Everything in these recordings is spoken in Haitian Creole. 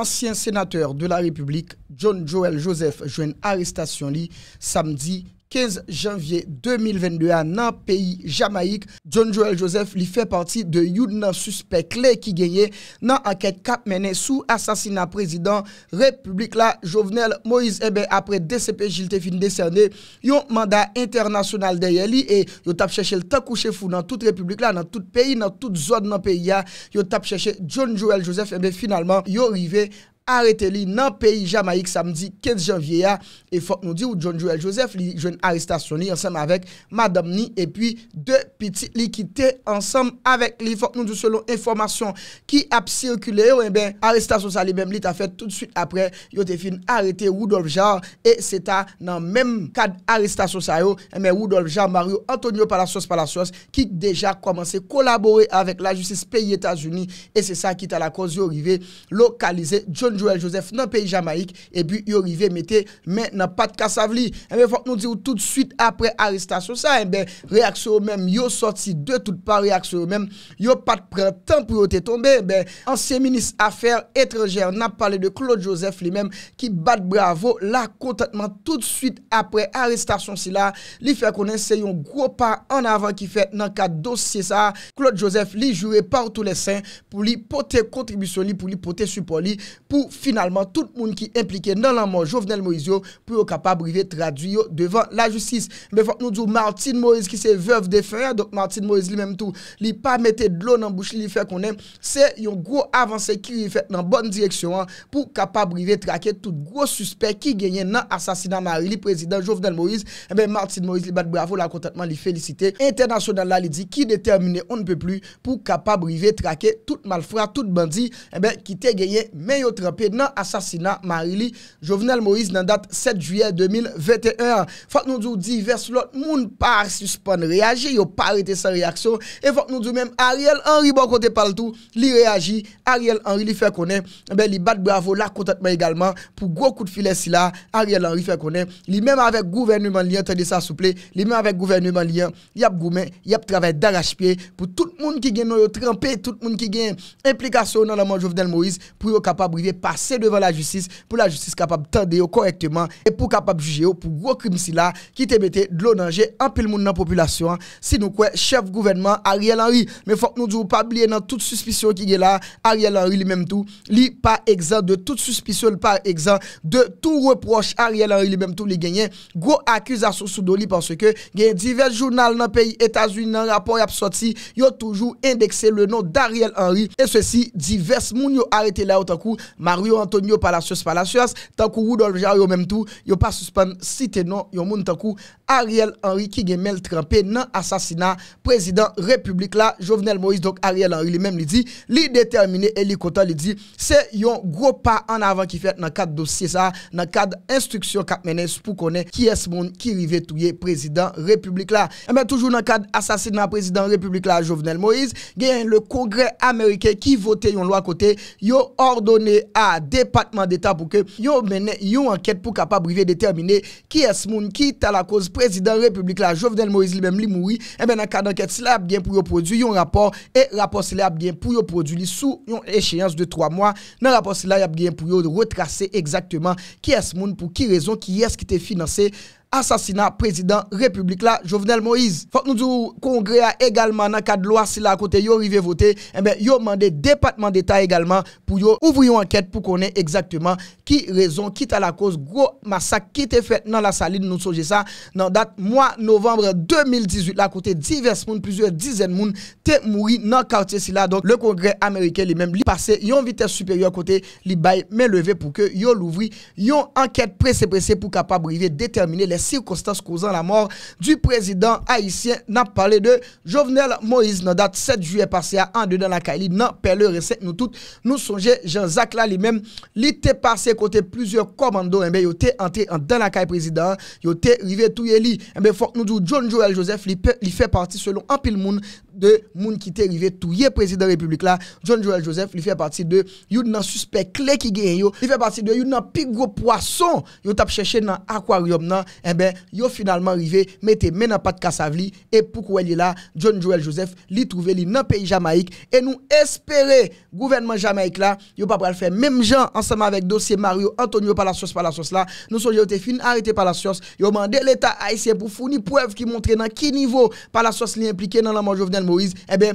ancien sénateur de la République, John Joel Joseph, joint arrestation samedi 15 janvye 2022 nan peyi Jamaik, John Joel Joseph li fe parti de yon nan suspek le ki genye nan anket kap mene sou asasina prezident Republik la Jovenel Moise Ebe eh apre DCP Jiltefine Descende yon manda internasyonal deye li e yo tap cheche l takouche fou nan tout Republik la nan tout peyi nan tout zon nan peyi ya yo tap cheche John Joel Joseph ebe eh finalman yo rive anket Arrete li nan peyi Jamaik samdi 15 janvye ya. E fok nou di ou John Joel Joseph li jwen Arista Soni ansam avek Madame Ni. E pi eh de pitit li ki te ansam avek li. Fok nou di selon informasyon ki ap sirkule yo. E ben Arista Soni li ta fè tout süt apre yo te fin arrete Woodhove Jean e se ta nan menm kad Arista Soni yo. E men Woodhove Jean Mario Antonio Palasos Palasos ki deja komanse kolabore avek la justice peyi Etasuni. E se sa ki ta la konzi yo rive lokalize John Jouel Joseph nan peyi Jamaik e pi yo rive mete men nan pat kasav li. E eh men fok nou di ou tout suite apre arrestasyon sa, e eh ben reaksyon ou men yo sorti de tout pa reaksyon ou men yo pat pren tan pou yo te tombe e eh ben ansye minis afer etreger nan pale de Claude Joseph li men ki bat bravo la kontatman tout suite apre arrestasyon si la, li fe konen se yon gro pa an avan ki fe nan ka dos si sa. Claude Joseph li jure par tou lesen pou li pote kontribisyon li pou li pote support li pou finalman, tout moun ki implike nan lanman Jovenel Moise yo, pou yo kapabrive traduyo devan la justis. Mwen fok nou djou Martin Moise ki se veuf defre, donk Martin Moise li menm tou, li pa mette dlo nan bouch li fe konen, se yon gro avanse ki li fet nan bon direksyon an, pou kapabrive trake tout gro suspect ki genyen nan asasina Marie, li prezident Jovenel Moise, mwen eh Martin Moise li bat bravo, la kontatman li felicite. Internasyonal la li di ki determine, on ne pe pli, pou kapabrive trake tout malfre, tout bandi mwen eh ki te genyen, men yo tra Pè nan asasina Marili Jovenel Moïse nan dat 7 juyè 2021 Fak nou djou di vers lòt Moun pa a suspèn reyajé Yo pa a rete san reyaksyon E fak nou djou mèm Ariel Henry bon kote pal tou Li reyajé, Ariel Henry li fè konè eh Ben li bat bravo la kontatman egalman Pou gwo kout filè si la Ariel Henry fè konè Li mèm avèk gouvennuman li an Li mèm avèk gouvennuman li an Yap goumen, yap travèk darajpè Pou tout moun ki gen nou yo trempe Tout moun ki gen implikasyon nan nan man Jovenel Moïse Pou yo kapabrive Pase devan la justis pou la justis kapab tende yo korekteman E pou kapab juje yo pou gwo krimsi la Ki te bete dlo nanje anpil moun nan populasyon Sinou kwen chef gouvenman Ariel Henry Men fok nou djou pa blye nan tout suspisyon ki ge la Ariel Henry li menm tou Li pa egzan de tout suspisyon Par egzan de tout reproche Ariel Henry li menm tou li genyen Gwo akizasyon sou do li Panswe ke genye divers jounal nan peyi Etaswi nan rapor yapswati Yo toujou indekse le nou d'Ariel Henry E sosi divers moun yo arete la otankou Maseye Mario Antonio Palacios Palacios, tankou Woudolja, yo menm tou, yo pa suspande site non, yo moun tankou Ariel Henry ki gen mel trampè nan asasina prezident republik la Jovenel Moïse, donk Ariel Henry li menm li di li determine, elikotan li di se yon gro pa an avan ki fè nan kad dosye sa, nan kad instruksyon katmènes pou konè ki es moun ki rive touye prezident republik la emè toujou nan kad asasina prezident republik la Jovenel Moïse, gen le kongre Amerike ki vote yon lwa kote, yo ordone a Eh a depatman d'Etat pou ke yon menen yon anket pou kapabrive determine ki es moun ki ta la koz prezident Republik la Jovenel Moise li menm li moui e men akad anket sila ap gen pou yo produ yon rapor e rapor sila ap gen pou yo produ li sou yon echeyans de 3 moun nan rapor sila ap gen pou yo retrase exactement ki es moun pou ki rezon ki es ki te finanse asasinat prezident republik la Jovenel Moïse. Fok nou djou kongre a egalman nan kad loa sila akote yo rive vote, embe eh yo mande departement d'Etat egalman pou yo ouvri yon anket pou konen exactement ki rezon ki ta la kos, gro masak ki te fwet nan la sali nou soje sa nan dat mwa novembre 2018 la akote divers moun, plizur dizen moun te mouri nan kartye sila. Donk le kongre Amerike li mem li pase yon vites superior akote li bay men leve pou ke yo louvri yon anket prese prese pou kapab rive determine le Sirkostas kouzan la mor du prezident Haitien nan pale de Jovenel Moïse nan dat 7 juye Pase a an de Danakay li nan pele Reset nou tout nou sonje Jean-Zac La li men eh li te pase kote Plusièr komando enbe yo te ante En Danakay prezident yo te rive touye li Enbe fok nou diou John Joel Joseph Li fe parti selon apil moun de moun qui t'est arrivé hier président de la République là, John Joel Joseph, il fait partie de une nan suspect clé qui gagne yo, il fait partie de nan plus gros poisson yo tap cherché dans aquarium nan, eh ben yo finalement arrivé mettez men pas de casavli et pourquoi il est là, John Joel Joseph, li trouvé li nan pays Jamaïque et nous espérer gouvernement Jamaïque là, yo pas pral faire même gens ensemble avec dossier Mario Antonio la Palacios là, nous sommes été fin arrêté Palacios, yo mandé l'état haïtien pour fournir preuve qui montre dans qui niveau sauce li impliqué dans la mort apre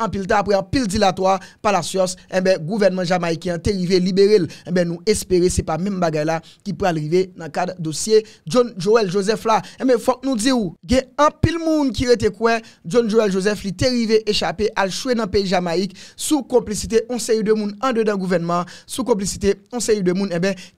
anpil eh ta, apre anpil dilatoa, palasyos, eh gouvenman Jamaiki an terive liberil, eh nou espere se pa menm bagay la ki pou alrive nan kad dosye John Joel Joseph la. Fok nou di ou, gen anpil moun ki rete kwen, John Joel Joseph li terive echapè al chwe nan peyi Jamaik, sou komplicite onseye de moun ande dan gouvenman, sou komplicite onseye de moun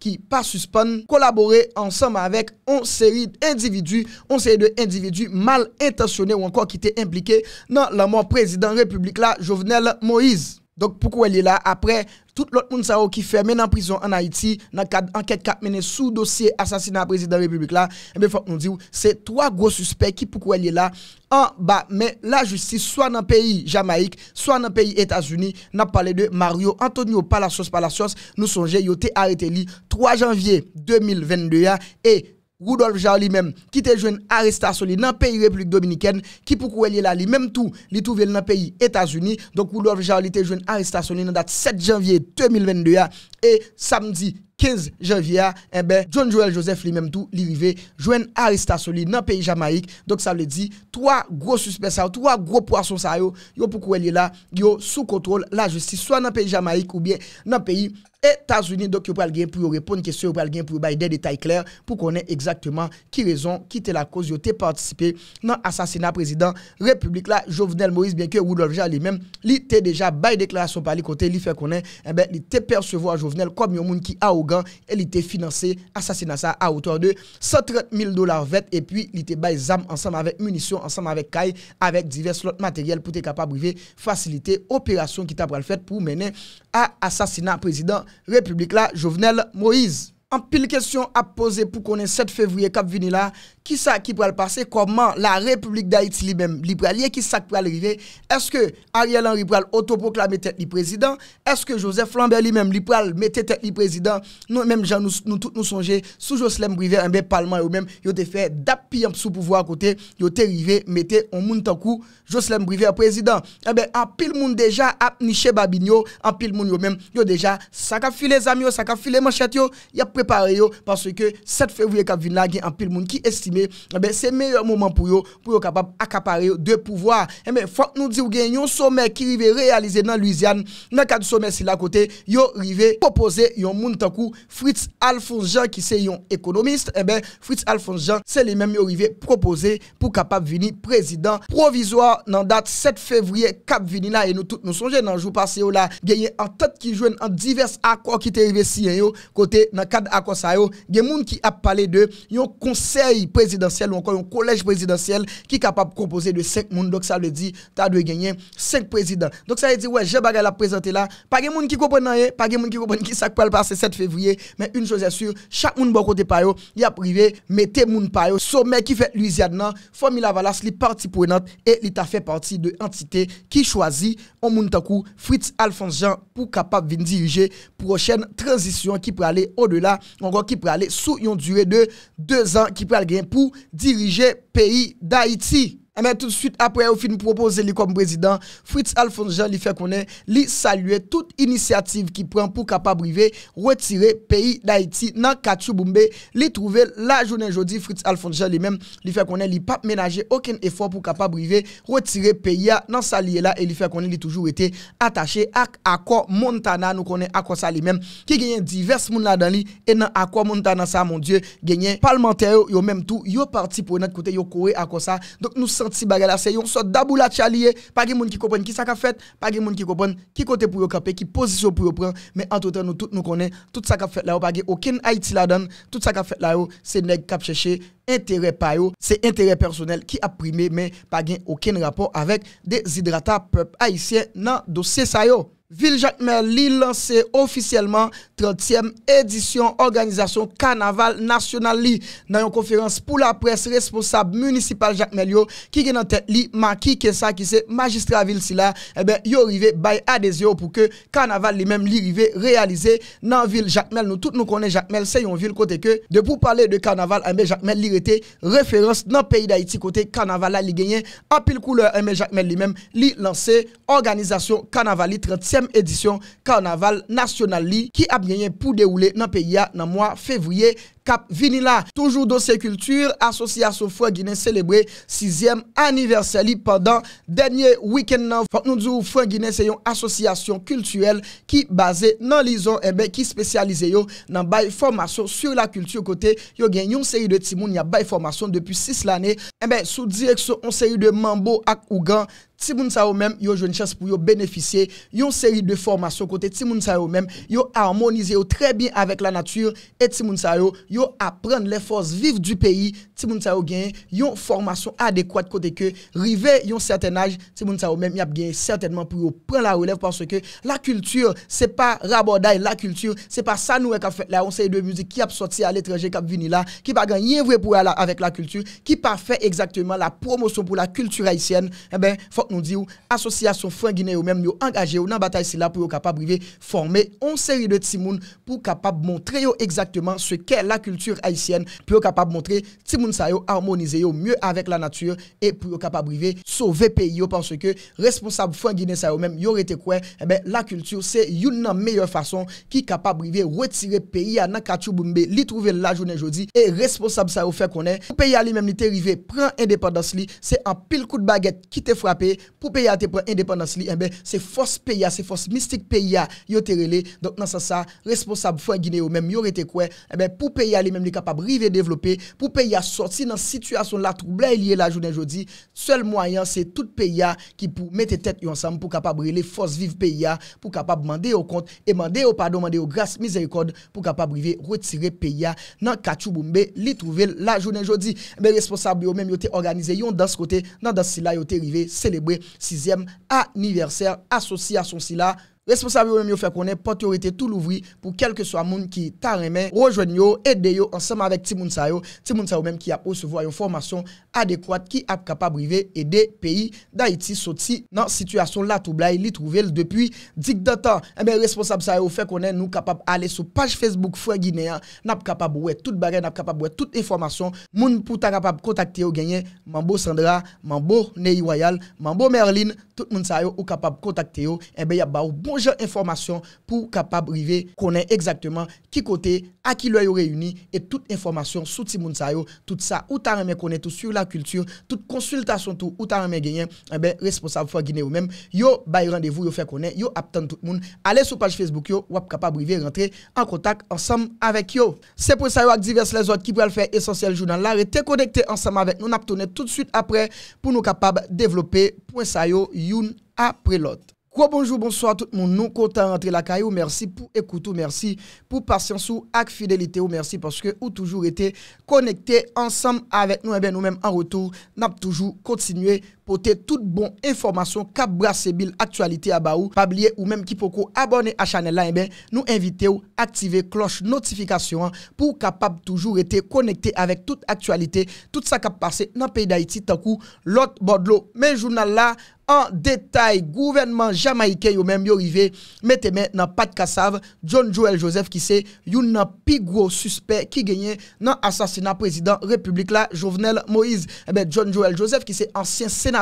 ki pa suspon, kolabore ansam avèk. On seri de individu, on seri de individu mal etasyonè ou ankon ki te implike nan la mò prezident republik la Jovenel Moïse. Donk pou kwen li la apre, tout lot moun sa ou ki fermè nan prison an Haiti, nan kèd kèp mènen sou dosye asasinan prezident republik la, mè eh fòk nou di ou, se 3 gwo suspect ki pou kwen li la, an ba mè la justice, so nan peyi Jamaik, so nan peyi Etasuni, nan pale de Mario Antonio Palasios Palasios, nou sonje yo te arete li 3 janvye 2022 ya, e 12 janvye. Goudolf Jarl li menm ki te jwen arrestasyon li nan peyi Republik Dominiken ki pou kwe li la li menm tou li touvel nan peyi Etasuni. Donk Goudolf Jarl li te jwen arrestasyon li nan dat 7 janvye 2022 ya e samdi 15 janvye ya enbe John Joel Joseph li menm tou li rive jwen arrestasyon li nan peyi Jamaik. Donk sa li di 3 gro suspensyon, 3 gro pwason sa yo yo pou kwe li la yo sou kontrol la justice so nan peyi Jamaik ou biye nan peyi... Etats-Unis, doke yo pral gen pou yo repon kese yo pral gen pou yo baye detay kler pou konen egzaktman ki rezon ki te la koz yo te partisipe nan asasina prezident republik la Jovenel Moïse, benke ou lorja li men, li te deja baye deklarasyon pali kote li fe konen, ebe li te persevo a Jovenel kom yo moun ki a ogan, e li te finanse asasina sa a otor de 130 mil dolar vet, e pi li te baye zam ansam avek munisyon, ansam avek kay, avek divers lot materyel pou te kapabrive, fasilite operasyon ki ta pral fet pou menen. à assassinat président République là, Jovenel Moïse. En pile question à poser pour connaître 7 février cap vini ki sa ki pral pase, koman la Republik d'Haït li mèm, li pral ye ki sa ki pral rive, eske Ariel Henry pral otoproklame tèk li prezident, eske Joseph Flambert li mèm, li pral metè tèk li prezident, nou mèm jan nou tout nou sonje sou Joslem Brive, anbe palman yo mèm yo te fè dap piyam sou pouvo akote yo te rive, metè on moun tankou Joslem Brive a prezident anbe apil moun deja ap niche babi yo, apil moun yo mèm, yo deja sakafile zami yo, sakafile manchat yo yap prepare yo, paswe ke 7 fevrouye kap vin la gen apil moun ki est se meyo mouman pou yo pou yo kapap akapare yo de pouvoar eh fwa nou di ou gen yon somer ki rive realize nan Louisiane, nan kad somer si la kote, eh yo rive propose yon moun tankou Fritz Alfons Jean ki se yon ekonomiste Fritz Alfons Jean se le menm yo rive propose pou kapap vini prezident provizor nan dat 7 fevriye kap vini la, e nou sonje nan jou passe yo la, gen yon antat ki jwen an divers akwa ki te rive si yo kote nan kad akwa sa yo, gen moun ki ap pale de, yon konser yon prezident Ou an kon yon kolej prezidansyel ki kapap kompoze de 5 moun Dok sa le di ta dwe genyen 5 prezidans Dok sa le di we je baga la prezante la Page moun ki kopon nan ye Page moun ki kopon ki sakpe al passe 7 fevriye Men yon chosi asur Chak moun bon kote payo Li aprive Mete moun payo Somme ki fè luisian nan Fomil avalas li parti pou enant E li ta fè parti de entite ki chwazi O moun takou Fritz Alfons Jean Pou kapap vin dirije Prochen transisyon ki pre ale o de la Konkwa ki pre ale sou yon dure de 2 an Ki pre al genyen pour diriger pays d'Haïti. E eh men tout suite apre ou fin propose li kom prezident Fritz Alfons Jean li fe konen Li salue tout inisiativ ki pren pou kapabrive Retire peyi da iti nan kachou boumbe Li trouve la jounen jodi Fritz Alfons Jean li men Li fe konen li pap menaje oken efor pou kapabrive Retire peyi ya nan salye la Li fe konen li toujou ete atache Ak akwa montana nou konen akwa sa li men Ki genyen divers moun la dan li E nan akwa montana sa mon die Genyen palmentaryo yo menm tou Yo parti pou net kote yo kore akwa sa Sonti bagay la seyon, sot dabou la tchaliye, pa gen moun ki kopon ki sakap fet, pa gen moun ki kopon ki kote pou yo kapen, ki pozisyon pou yo pren, men anto ten nou tout nou konen, tout sakap fet la yo, pa gen okin haiti la dan, tout sakap fet la yo, se neg kap chèche, entere payo, se entere personel ki ap prime, men pa gen okin rapor avek de zidrata pep haitien nan dosye sayo. Vil Jakmel li lanse ofisyelman 30èm edisyon Organizasyon Karnaval Nasyonal li nan yon konferans pou la pres responsab municipal Jakmel yo ki gen an ten li, ma ki ke sa ki se magistra vil si la, ebe eh yo rive bay adezyo pou ke Karnaval li mèm li rive realize nan vil Jakmel, nou tout nou konen Jakmel, se yon vil kote ke, de pou pale de Karnaval, anbe eh Jakmel li rete referans nan peyi da iti kote Karnaval la li genyen, apil koule anbe eh Jakmel li mèm li lanse Organizasyon Karnaval li 30èm edisyon karnaval nasyonal li ki ap genyen pou de oule nan pe ya nan mwa fevouye Kap vinila... Toujou dosye kultur... Asosyasyon Fouen Guinè... Selebri... Sizyem aniversari... Pendan... Denye wiken nan... Fouen Guinè... Se yon asosyasyon kultuel... Ki base nan lison... Ebe... Eh ki spesyalize yon... Nan baye formasyon... Sur la kultur kote... Yo gen yon seri de Timoun... Ya baye formasyon... Depi 6 lane... Ebe... Eh Sou direksyon... Yon seri de Mambo ak Ougan... Timoun Tsao men... Yo jwen chans pou yo beneficye... Yon seri de formasyon kote... Timoun Tsao men... Yo harmonize yo... yo ap pren le fos viv du peyi Timoun Tsaou gen, yon formasyon adekwad kote ke, rive yon serten aj, Timoun Tsaou men mi ap gen sertenman pou yo pren la relèv parce ke la kultur se pa raboda e la kultur se pa sanou e kap fet la onseri de mouzik ki ap soti al etranje, kap vini la ki pa gan yin vwe pou ala avek la kultur ki pa fe exactement la promosyon pou la kultur haisyen, e eh ben, fok nou di ou asosiyasyon fwen Gine yo men mi yo angaje ou nan batay sila pou yo kapap brive forme onseri de Timoun pou kapap montre yo exactement se ke la kultur Haitien, pou yo kapab montre timoun sa yo harmonize yo, mye avèk la natyur, e pou yo kapab rive, sove peyo, panso ke responsab fwen Gine sa yo mèm, yo rete kwen, e bè, la kultur, se yon nan meyò fason ki kapab rive, wetire peya nan kachou boumbe, li trouve la jounen jodi, e responsab sa yo fè konè, pou peya li mèm li te rive, pran indépandans li, se an pil kout bagèt ki te frapè, pou peya te pran indépandans li, e bè, se fos peya, se fos mistik peya, yo te rele, donk nan sa sa, responsab fwen Ya li menm li kapab rive devlope pou peya sorti nan situasyon la troubla liye la jounen jodi. Sel mwayan se tout peya ki pou mette tet yon sam pou kapab rile fos vive peya pou kapab mande yo kont e mande yo pado mande yo gras mizerikod pou kapab rive retire peya nan kachou boumbe li trouvel la jounen jodi. Ebe responsable yo menm yote organize yon dans kote nan dans sila yote rive celebre 6e aniverser asosya son sila. responsable ou mè mè ou fè konè, pote ou ete tout l'ouvri pou kelke so a moun ki ta remè rejwen yo, edè yo, ansèm anvek ti moun sa yo ti moun sa yo mèm ki ap osevo a yon formasyon adekwad ki ap kapab rive edè peyi da iti soti nan situasyon la toublai li trouvel depuy dik da tan, mè eh responsable sa yo fè konè nou kapab ale sou page Facebook fwa Ginean, nap kapab wè tout bagay, nap kapab wè tout informasyon moun pou ta kapab kontakte yo genye mè mbo Sandra, mè mbo Neywayal mè mbo Merlin, tout moun sa yo ou kapab kontakte yo, eh bon information pour capable arriver connaître exactement qui côté à qui l'œil réuni et toute information sous Timoun Sayo tout ça ou ta connaître tout sur la culture toute consultation tout ou ta remè gagner et eh ben responsable fois Guinée ou même yo bay rendez-vous yo fait connaître yo attend tout le monde allez sur page Facebook yo ou capable arriver rentrer en contact ensemble avec yo c'est pour ça yo divers les autres qui veulent faire essentiel journal là restez connecté ensemble avec nous n'a tout de suite après pour nous capable développer point ça yo après l'autre Kwa bonjou, bonsoy, tout moun nou konta rentre la kayou, mersi pou ekoutou, mersi pou pasyansou ak fidelite ou mersi porske ou toujou ete konekte ansam avek nou e ben nou menm an rotou, nap toujou kontsinue. Pote eh tout bon informasyon kap brase bil aktualite a ba ou Pabliye ou menm ki pokou abone a chanel la e ben Nou invite ou aktive kloche notifikasyon Pou kap ap toujou rete konekte avek tout aktualite Tout sa kap pase nan peyi da iti takou Lot bodlo menjou nan la An detay gouvenman jamaike yo menm yo rive Mete men nan pat kasav John Joel Joseph ki se You nan pi gro suspect ki genye Nan asasina prezident republik la Jovenel Moise E eh ben John Joel Joseph ki se ansyen sena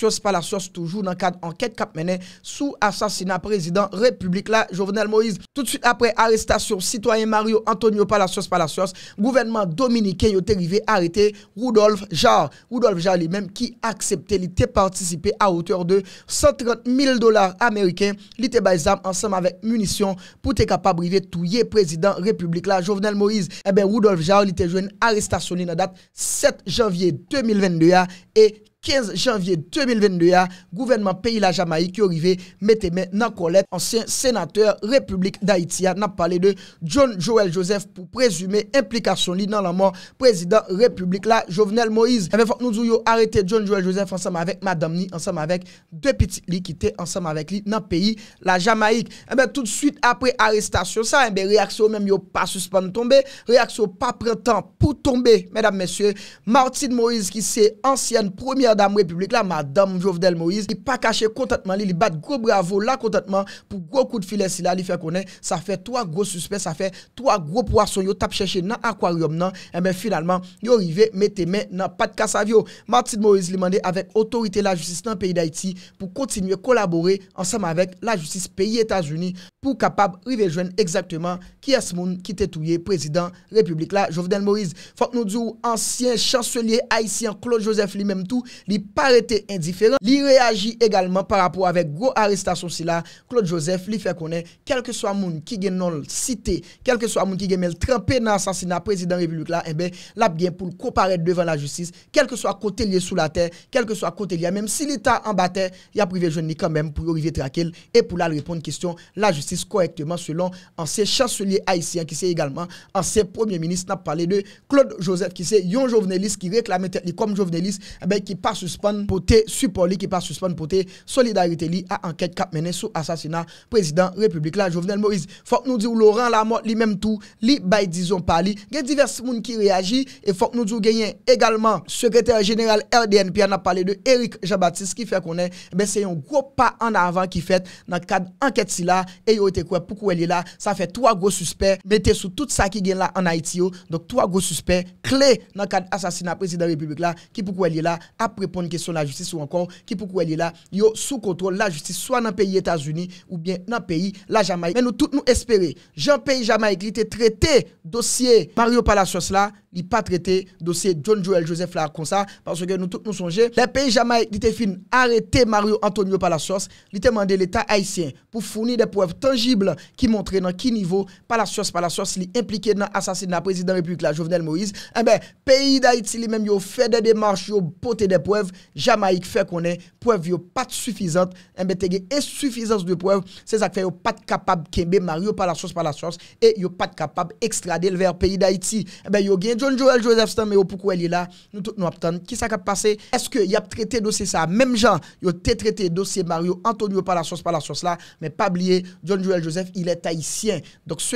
Toujou nan kade anket kapmene sou asasina prezident republik la Jovenel Moïse. Tout süt apre arestasyon, sitwayen Mario Antonio Palasios Palasios, gouvenman Dominiken yo te rive arete, Roudolf Jarre, Roudolf Jarre li menm ki aksepte li te partisipe a oteur de 130 000 dolar Ameriken li te baizam ansam avek munisyon pou te kapabrive tou ye prezident republik la Jovenel Moïse. Ebe eh Roudolf Jarre li te jwen arestasyon li nan dat 7 janvye 2022 ya e 15 janvye 2022 ya, gouvenman peyi la Jamaik yo rive meteme nan kolet ansyen senater republik da Itiya nan pale de John Joel Joseph pou prezume implikasyon li nan laman prezident republik la Jovenel Moïse. Fok nou zou yo arete John Joel Joseph ansenme avek madame ni, ansenme avek depiti li ki te ansenme avek li nan peyi la Jamaik. Eh tout suite apre arestasyon sa, eh reaksyon men yo pa suspande tombe, reaksyon pa prentan pou tombe, medam mesye, Martin Moïse ki se ansyen premier Madame République, non. eh oh. la madame Jovedel Moïse, li pa kache kontatman li, li bat gro bravo la kontatman pou gwo kout filen si la li fè konen. Sa fè troa gwo suspens, sa fè troa gwo pwason yo tap chèche nan akwarium nan. E men finalman, yo rive mette men nan pat kas avyo. Martin Moïse li mande avèk otorite la jutsis nan peyi d'Haïti pou kontinuè kolaborè ansèm avèk la jutsis peyi Etats-Unis pou kapab rive jwen exaktèman kiwa. qui est ce monde qui t'est président République là, Jovenel Moïse. Faut que nous ancien chancelier haïtien Claude Joseph lui-même tout, lui paraît indifférent, il réagit également par rapport avec gros arrestation là, Claude Joseph lui fait connaître quel que soit monde qui gagne non cité, quel que soit monde qui gagne trempé dans assassinat président République là, eh ben l'a bien pour comparaître devant la justice, quel que soit côté lié sous la terre, quel que soit côté lié, même si l'État en terre, il y a privé jeune quand même pour arriver traquer et pour la répondre question la justice correctement selon ancien chancelier Aisyen ki se egalman anse premier ministre na pale de Claude Joseph ki se yon jovenelist ki reklamete li kom jovenelist ki eh pa suspande pou te support li, ki pa suspande pou te solidarite li a anket kap menen sou asasina prezident republikan. Jovenel Maurice fok nou di ou Laurent Lamotte li menm tou li bay dizon pali, gen diversi moun ki reagi, e fok nou di ou genyen egalman sekreter general RDN pi a na pale de Eric Jabatis ki fe konen se yon gro pa an avan ki fet nan kad anket si la, e yo te kwe pou kwe li la, sa fe 3 gos Mwen te sou tout sa ki gen la an Haiti yo... Donk 3 gos suspect... Kle nan kad asasina presiden republik la... Ki pou kwen li la... Aprepon n kesyon la justis ou ankon... Ki pou kwen li la... Yo sou kontrol la justis... Soan nan peyi Etasuni... Ou bien nan peyi la Jamaik... Men nou tout nou espere... Jan peyi Jamaik li te trete... Dosye Mario Palasios la... Li pa trete... Dosye John Joel Joseph la akonsa... Panso gen nou tout nou sonje... Le peyi Jamaik li te fin... Arrete Mario Antonio Palasios... Li te mande l'Etat Haitien... Pou founi de pouev tangible... Ki montre nan ki nivou... pa la sos, pa la sos, li implike nan asasin nan prezident republik la jovenel Moïse, eh peyi d'Haïti li menm yo fè eh de demarche yo pote de pwèv, jamaik fè konen, pwèv yo pat sufizant, tege es sufizant de pwèv, se zak fè yo pat kapab kembe Mario pa la sos, pa la sos, e yo pat kapab ekstradel ver peyi d'Haïti. Eh yo gen John Joel Joseph Stan, me yo poukou el yi la, nou tout nou aptan, ki sa kap pase? Eske yap trete dosye sa? Mem jan, yo te trete dosye Mario Antonio, pa la sos, pa la sos la, men pa bliye, John Joel Joseph, il est haï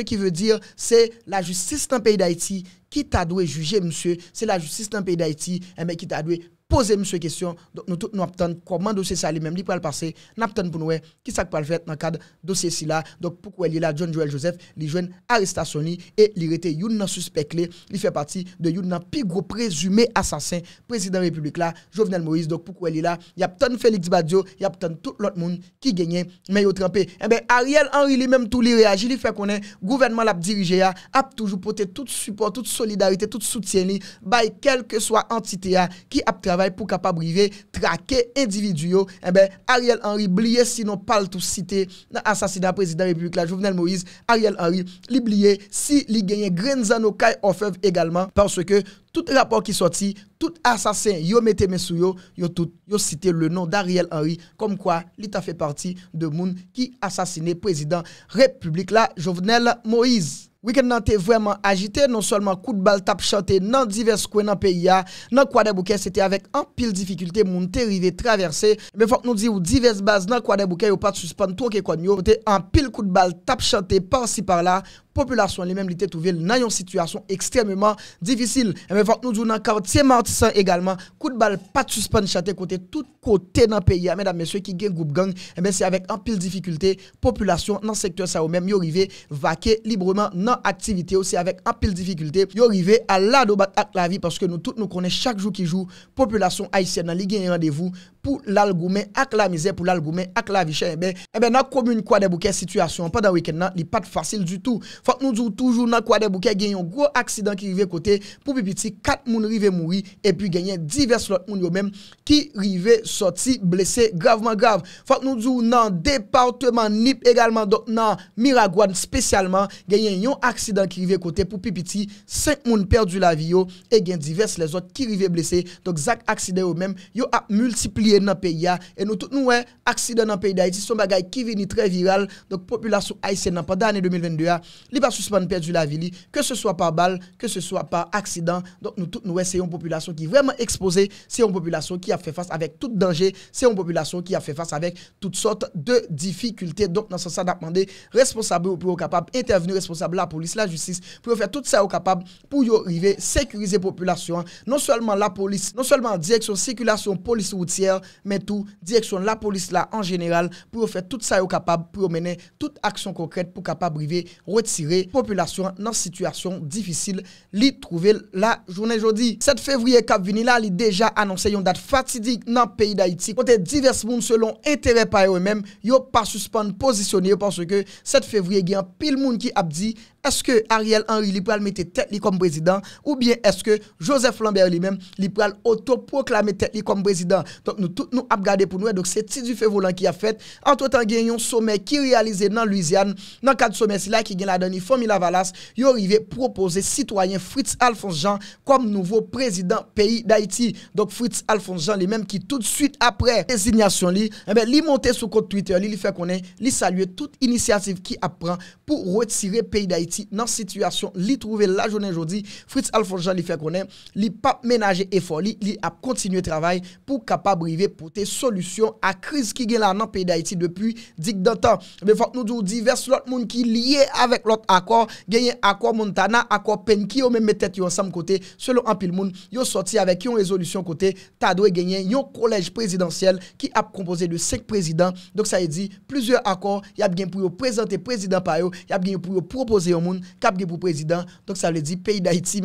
qui veut dire c'est la justice dans le pays d'Haïti qui t'a dû juger, monsieur. C'est la justice dans le pays d'Haïti eh ben, qui t'a dû pose mswe kestyon, nou tout nou aptan koman dosye sa li menm, li pral pase, naptan pou nou e, ki sak pral fet nan kade dosye si la, dok pou kwen li la, John Joel Joseph li jwen arrestasyon li, e li rete yon nan suspect li, li fe pati de yon nan pigro prezume asansen prezident republik la, Jovenel Moïse dok pou kwen li la, yaptan Felix Badiou yaptan tout lot moun ki genye meyo trampé, ebe Ariel Henry li menm tout li reage, li fe konen, gouvenman la dirije ya, ap toujou pote, tout support tout solidarite, tout soutien li, bay kelke swa antite ya, ki aptan Pou kapabrive, trake individu yo Ebe eh Ariel Henry blie Si nou pal tou site Na asasina prezident republik la jouvnel Moise Ariel Henry li blie Si li genyen grenzan nou kay ofev egalman Panswe ke Tout rapor ki soti, tout asasin yo mette mesou yo, yo cite le non Dariel Henry. Kom kwa li ta fe parti de moun ki asasine prezident republik la Jovenel Moïse. Weekend nan te vwèman agite, non solman kout bal tap chante nan divers kwen nan PIA. Nan kwa de bouke, se te avek an pil difikulte moun te rive traverse. Me fok nou di ou divers baz nan kwa de bouke yo pat suspande tou ke kwen yo. Te an pil kout bal tap chante par si par la. Populasyon li menm li te touvel nan yon situasyon ekstrememan difisil. Eh Fak nou djounan kaot seman tisan egalman. Kout bal pat suspan chate kote tout kote nan peyi. Amedan mesye ki gen goup gang. Eh Se avek an pil difikulte. Populasyon nan sektor sa ou menm yo rive vake libreman nan aktivite. Se avek an pil difikulte yo rive alado bat ak la vi. Paske nou tout nou konen chak jou ki jou. Populasyon Aisyen nan li gen yon randevou. pou lal goumen ak la mizè, pou lal goumen ak la vichè, ebe, ebe eh eh nan komoun kwa de bouke, situasyon, pa dan weken nan, li pat fasil du tout. Fak nou djou, toujou nan kwa de bouke, gen yon gro aksidan ki rive kote pou pipiti, kat moun rive moui e pi genyen divers lot moun yo men ki rive soti, blese gravman grav. Fak nou djou nan departement Nip, egalman, dok nan Miragwan, spesyalman, genyen yon aksidan ki rive kote pou pipiti 5 moun perdu la vi yo, e gen divers lot moun ki rive blese, dok zak aksidan yo men, yo ap multiplie nan peyi a. E nou tout nouè, aksidè nan peyi d'Haïti, son bagay ki vini tre viral. Donk, populasyon aïsè nan pa. Da anè 2022 a, li pa sussman pèdjou la vili. Ke se swa pa bal, ke se swa pa aksidè. Donk, nou tout nouè, se yon populasyon ki vreman expose. Se yon populasyon ki a fè fass avèk tout denje. Se yon populasyon ki a fè fass avèk tout sot de difikultè. Donk, nan sa sa da pman de responsabè ou pou yo kapab. Intervenu responsabè la polis, la justis. Pou yo fè tout sa ou kapab pou yo rive. Sekurize men tou direksyon la polis la en general pou ou fe tout sa yo kapab pou ou menen tout aksyon konkret pou kapab rive retire populasyon nan situasyon difisil li trouvel la jounen jodi. 7 fevriye kap vini la li deja anonsen yon dat fatidik nan peyi da iti. Pote divers moun selon enterre par yo emem, yo pa suspande posisyon yo panso ke 7 fevriye gen pil moun ki ap di Est-ce que Ariel Henry li pral mette tête comme président ou bien est-ce que Joseph Lambert lui-même li pral autoproclamer tête comme président Donc nous tout nous gardé pour nous donc c'est du fait volant qui a fait entre-temps il y a un sommet qui réalisé dans Louisiane dans cadre sommet là qui gagne la dernière famille Lavalas yo arrivé proposer citoyen Fritz Alphonse Jean comme nouveau président pays d'Haïti. Donc Fritz Alphonse Jean lui-même qui tout de suite après désignation il eh ben li monter sur compte Twitter Il fait connaître li saluer toute initiative qui apprend pour retirer pays d'Haïti nan situasyon li trouve la jounen joudi Fritz Alfons Jean li fe konen li pap menaje e foli, li ap kontinye travay pou kapabrive pou te solusyon a kriz ki gen la nan peyi da iti depu, dik da tan me fok nou doudi vers lout moun ki liye avèk lout akor, genye akor moun tana akor pen ki yo men metet yon sam kote, selon an pil moun, yo soti avèk yon rezolusyon kote, tado e genye yon kolej prezidentiyel ki ap kompoze de 5 prezident, dok sa e di plizye akor, yap gen pou yo prezente prezident payo, yap gen pou yo propoze yon Moun kap gen pou prezident. Dok sa le di, peyi da Haiti,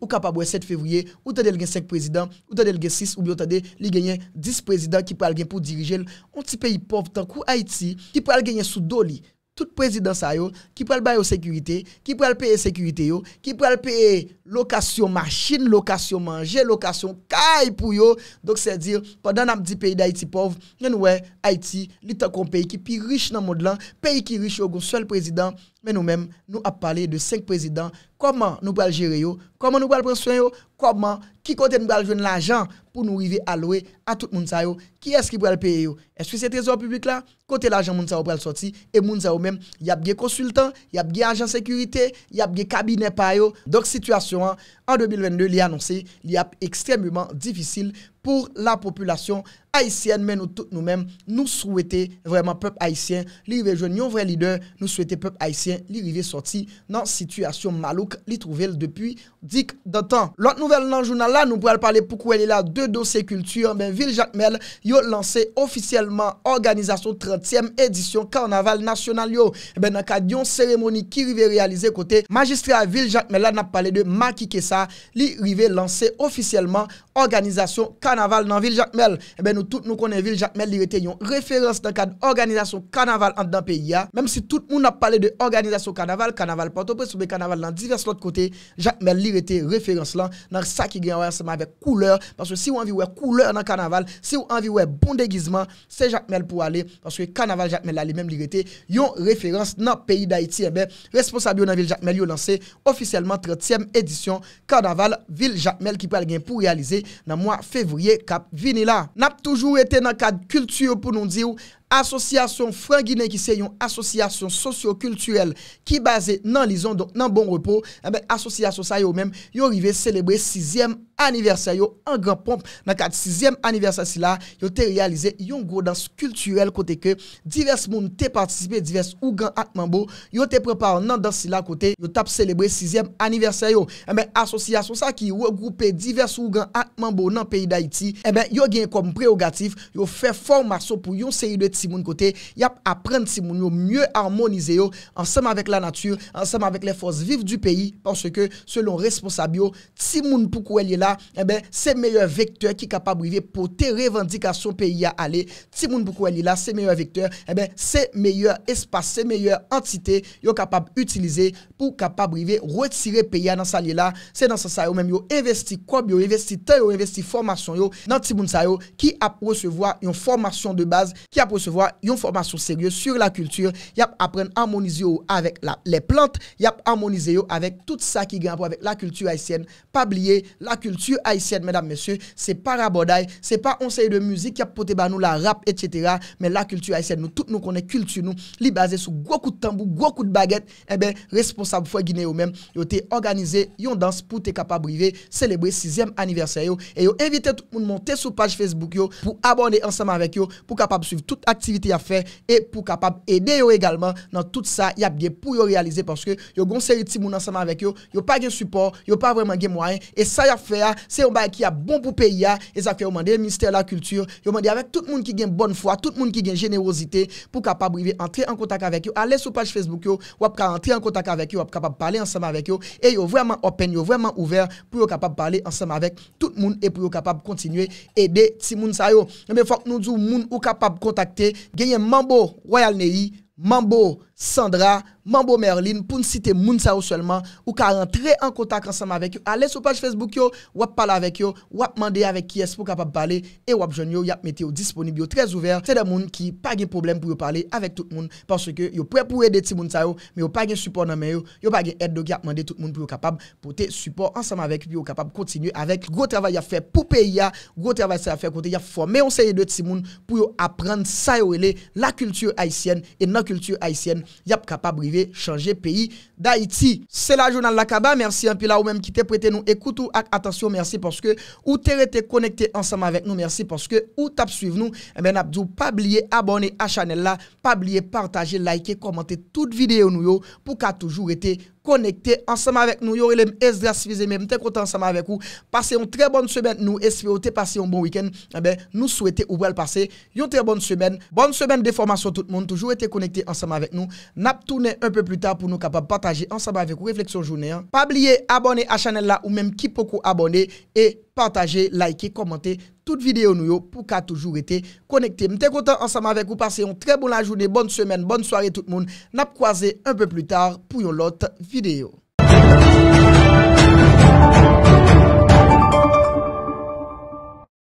ou kap abwe 7 fevriye, ou tade gen 5 prezident, ou tade gen 6, ou biyo tade li genyen 10 prezident ki pral gen pou dirijel. On ti peyi pov tan kou Haiti, ki pral genyen sou do li. Tout prezident sa yo, ki pral bayo sekurite, ki pral peye sekurite yo, ki pral peye... lokasyon machin, lokasyon manje, lokasyon kay pou yo. Dok se dir, padan ap di peyi da Haiti pov, nen wè Haiti, lita kon peyi ki pi rich nan mod lan, peyi ki rich yo goun swel prezident, men nou men, nou ap pale de 5 prezident, koman nou pral jere yo, koman nou pral pran swen yo, koman ki kote nou pral jene l'ajan pou nou rive alowe a tout moun sa yo. Ki eski pral pere yo? Eski se trezor publik la? Kote l'ajan moun sa yo pral sweti, e moun sa yo men, yapge konsultan, yapge ajan sekurite, yapge kabine payo. sur en 2022, il a annoncé qu'il a extrêmement difficile pour la population haïtienne, mais nous tous nous-mêmes, nous souhaitons vraiment peuple haïtien, livre jeune, un vrai leader, nous souhaitons peuple haïtien, l'arrivée sorti dans situation malouk, l'y trouver depuis dix d'antan. L'autre nouvelle dans le journal là, nous pourrons parler pourquoi elle est là, deux dossiers culture, Mais ben, Ville Jacmel, a lancé officiellement organisation 30e édition carnaval national Ben, dans la cérémonie qui est réalisée côté magistrat Ville Mel là, n'a parlé de Maki Kessa, ça, lui, lancer officiellement Organizasyon Kanaval nan Viljakmel Ebe eh nou tout nou konen Viljakmel Li rete yon referans nan kan Organizasyon Kanaval an dan peyi ya Mem si tout moun ap pale de Organizasyon Kanaval Kanaval pato pre soube Kanaval Nan divers lot kote Jatmel li rete referans lan Nan sa ki gen wè Sema avek kouleur Paswè si wè kouleur nan Kanaval Si wè bon degizman Se Jatmel pou ale Paswè Kanaval Jatmel ale Mem li rete yon referans Nan peyi da iti ebe eh Responsabyo nan Viljakmel Yon lanse ofisyelman Tretiyem edisyon Kanaval Viljakmel ki pral gen pou realize nan mwa fevriye kap vinila. Nap toujou ete nan kad kultuyo pou nou diw asosyasyon frangine ki se yon asosyasyon sosyo-kultuyel ki base nan lison nan bon repou, eh asosyasyon sa yo yon rive selebrè 6è aniversaryo an gran pomp. Mwen kat 6e aniversaryo sila, yo te realize yon gro dans kulturel kote ke, divers moun te partisipe divers ougan akmanbo, yo te prepar nan dans sila kote, eh yo tap celebre 6e aniversaryo. Emen, asosya sou sa ki yo groupe divers ougan akmanbo nan peyi da iti, emen, yo gen kom preogatif, yo fe formasyon pou yon seri de ti moun kote, yap apren ti moun yo mye harmonize yo ansenm avèk la natyur, ansenm avèk le fòs viv du peyi, pòsè ke, selon responsabyo, ti moun pou kou el yela Eh se meyye vekteur ki kapab rive pou te revendikasyon peyi a ale Timoun Bokoalila se meyye vekteur eh Se meyye espase, se meyye entite yo kapab utilize Pou kapab rive retire peyi a nan sa li la Se nan sa sa yo menm yo investi kwa biyo Investi teyo, investi formasyon yo Nan Timoun sa yo ki ap resevoa yon formasyon de baz Ki ap resevoa yon formasyon seryo sur la kultur Yap apren amonize yo avèk la le plant Yap amonize yo avèk tout sa ki granpo avèk la kultur haisyen Pabliye la kultur Kultu Aisyen, mèdame, mèsyè, se pa raboday, se pa onseye de müzik, ki ap pote banou la rap, etc. Mè la kultu Aisyen nou, tout nou konè kultu nou, li bazè sou gwo kout tambou, gwo kout bagèt, e eh bè responsab fwa Gine ou mèm, yo te organize yon dans pou te kapab rive, selebrè 6è aniversè yo, e yo invite tout moun monte sou page Facebook yo, pou abonde ansama vek yo, pou kapab suiv tout aktivite ya fè, e pou kapab ede yo egalman, nan tout sa yapge pou yo realize, porske yo gonseri timoun ansama vek yo, yo pa gen c'est un bail qui a bon pour pays hein. et ça fait demander ministère de la culture, demander avec tout le monde qui gagne bonne foi, tout le monde qui gagne générosité pour capable entrer en contact avec vous Allez sur page Facebook yo, ou entrer en contact avec eux, ou capable parler ensemble avec eux et vous vraiment open, vraiment ouvert pour capable parler ensemble avec tout le monde et pour capable continuer aider si moun sa yo. Mais faut que nous nous moun ou capable contacter, gagner Mambo Royal Ney, Mambo Sandra, Mambo Merlin Poun si te moun sa yo selman Ou ka rentre en kontak ansam avek yo Ale sou page Facebook yo Wap pala avek yo Wap mande avek ki es pou kapab pale E wap joun yo Yap mete yo disponib yo Trez ouver Se de moun ki pa gen problem pou yo pale Avek tout moun Panswe ke yo pre pou ede ti moun sa yo Me yo pa gen support nan men yo Yo pa gen ed do ki yap mande tout moun Pou yo kapab Pote support ansam avek Pou yo kapab kontinu avek Go travay ya fe pou pe ya Go travay se la fe konti Ya fome yon seye de ti moun Pou yo apren sa yo ele La kultur haisyen Yap kapabrive chanje peyi da iti Se la jounal lakaba Mersi an pi la ou menm ki te prete nou Ekoutou ak atasyon Mersi porske ou tere te konekte ansama vek nou Mersi porske ou tap suive nou Emen eh abdou pa bliye abone a chanel la Pa bliye partaje, like, komente tout videyo nou yo Pou ka toujou rete connecté ensemble avec nous. Yo, les Ezra même, très content ensemble avec vous. Passez une très bonne semaine, nous. Espérons que passé un bon week-end. Eh ben, nous souhaitons ou le passer une très bonne semaine. Bonne semaine de formation, tout le monde. Toujours été connecté ensemble avec nous. N'a tourné un peu plus tard pour nous capables partager ensemble avec vous réflexion journée. Hein. Pas oublier, abonner à la chaîne là ou même qui peut abonner et partaje, laike, komante, tout videyo nou yo pou ka toujou ete konekte. Mte kontan ansama vek ou pa seyon tre bon la jouni, bonne semen, bonne soare tout moun, nap kwaze un peu plu tar pou yon lot videyo.